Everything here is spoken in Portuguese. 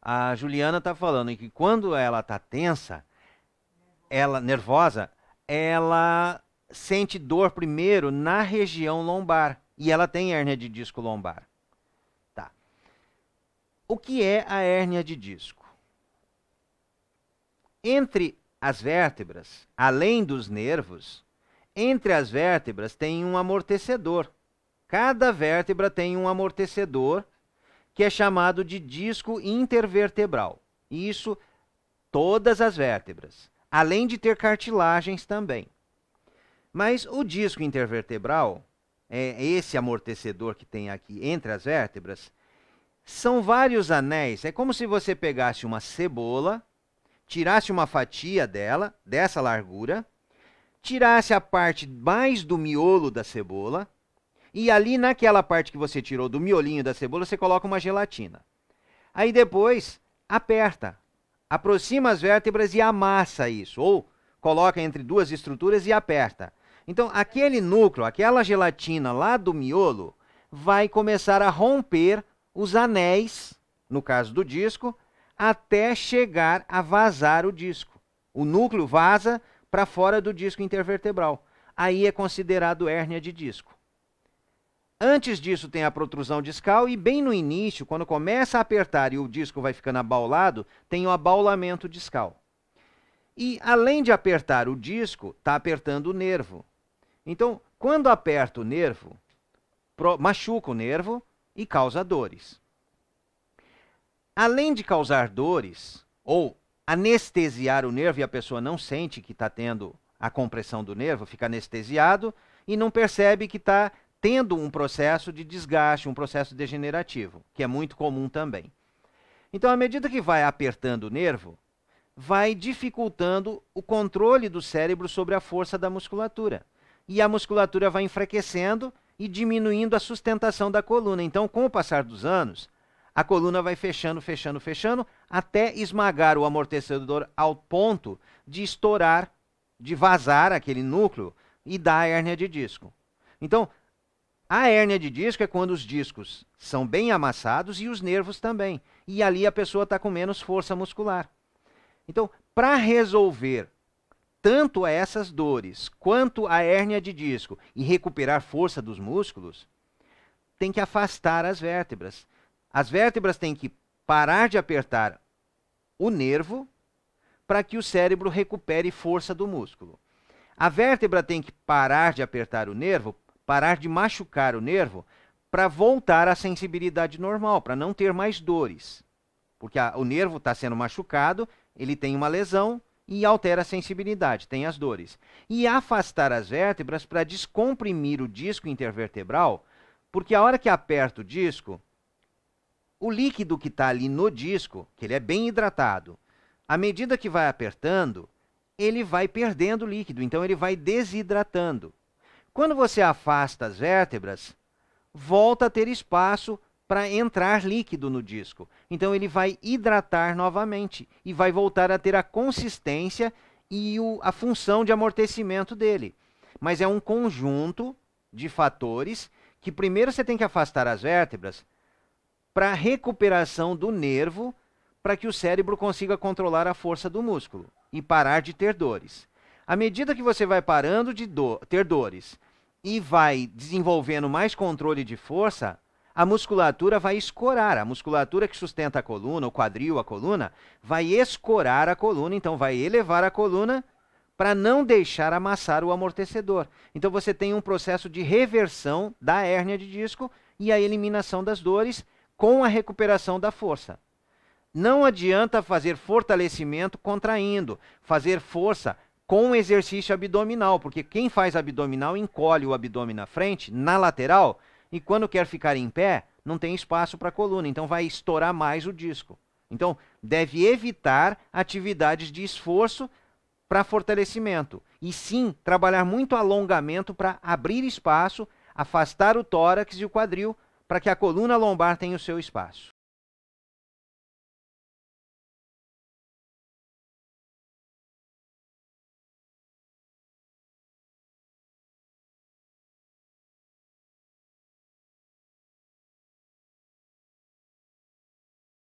A Juliana está falando que quando ela está tensa, ela nervosa, ela sente dor primeiro na região lombar e ela tem hérnia de disco lombar. Tá. O que é a hérnia de disco? Entre as vértebras, além dos nervos, entre as vértebras tem um amortecedor. Cada vértebra tem um amortecedor que é chamado de disco intervertebral. Isso todas as vértebras, além de ter cartilagens também. Mas o disco intervertebral, é esse amortecedor que tem aqui entre as vértebras, são vários anéis. É como se você pegasse uma cebola, tirasse uma fatia dela, dessa largura, tirasse a parte mais do miolo da cebola, e ali naquela parte que você tirou do miolinho da cebola, você coloca uma gelatina. Aí depois, aperta. Aproxima as vértebras e amassa isso. Ou coloca entre duas estruturas e aperta. Então, aquele núcleo, aquela gelatina lá do miolo, vai começar a romper os anéis, no caso do disco, até chegar a vazar o disco. O núcleo vaza para fora do disco intervertebral. Aí é considerado hérnia de disco. Antes disso tem a protrusão discal e bem no início, quando começa a apertar e o disco vai ficando abaulado, tem o abaulamento discal. E além de apertar o disco, está apertando o nervo. Então, quando aperta o nervo, machuca o nervo e causa dores. Além de causar dores, ou anestesiar o nervo e a pessoa não sente que está tendo a compressão do nervo, fica anestesiado e não percebe que está tendo um processo de desgaste, um processo degenerativo, que é muito comum também. Então, à medida que vai apertando o nervo, vai dificultando o controle do cérebro sobre a força da musculatura. E a musculatura vai enfraquecendo e diminuindo a sustentação da coluna. Então, com o passar dos anos, a coluna vai fechando, fechando, fechando, até esmagar o amortecedor ao ponto de estourar, de vazar aquele núcleo e dar hérnia de disco. Então, a hérnia de disco é quando os discos são bem amassados e os nervos também. E ali a pessoa está com menos força muscular. Então, para resolver tanto essas dores quanto a hérnia de disco e recuperar força dos músculos, tem que afastar as vértebras. As vértebras têm que parar de apertar o nervo para que o cérebro recupere força do músculo. A vértebra tem que parar de apertar o nervo parar de machucar o nervo para voltar à sensibilidade normal, para não ter mais dores. Porque a, o nervo está sendo machucado, ele tem uma lesão e altera a sensibilidade, tem as dores. E afastar as vértebras para descomprimir o disco intervertebral, porque a hora que aperta o disco, o líquido que está ali no disco, que ele é bem hidratado, à medida que vai apertando, ele vai perdendo líquido, então ele vai desidratando. Quando você afasta as vértebras, volta a ter espaço para entrar líquido no disco. Então ele vai hidratar novamente e vai voltar a ter a consistência e o, a função de amortecimento dele. Mas é um conjunto de fatores que primeiro você tem que afastar as vértebras para recuperação do nervo, para que o cérebro consiga controlar a força do músculo e parar de ter dores. À medida que você vai parando de do ter dores, e vai desenvolvendo mais controle de força, a musculatura vai escorar. A musculatura que sustenta a coluna, o quadril, a coluna, vai escorar a coluna, então vai elevar a coluna para não deixar amassar o amortecedor. Então você tem um processo de reversão da hérnia de disco e a eliminação das dores com a recuperação da força. Não adianta fazer fortalecimento contraindo, fazer força com exercício abdominal, porque quem faz abdominal encolhe o abdômen na frente, na lateral, e quando quer ficar em pé, não tem espaço para a coluna, então vai estourar mais o disco. Então, deve evitar atividades de esforço para fortalecimento, e sim trabalhar muito alongamento para abrir espaço, afastar o tórax e o quadril, para que a coluna lombar tenha o seu espaço.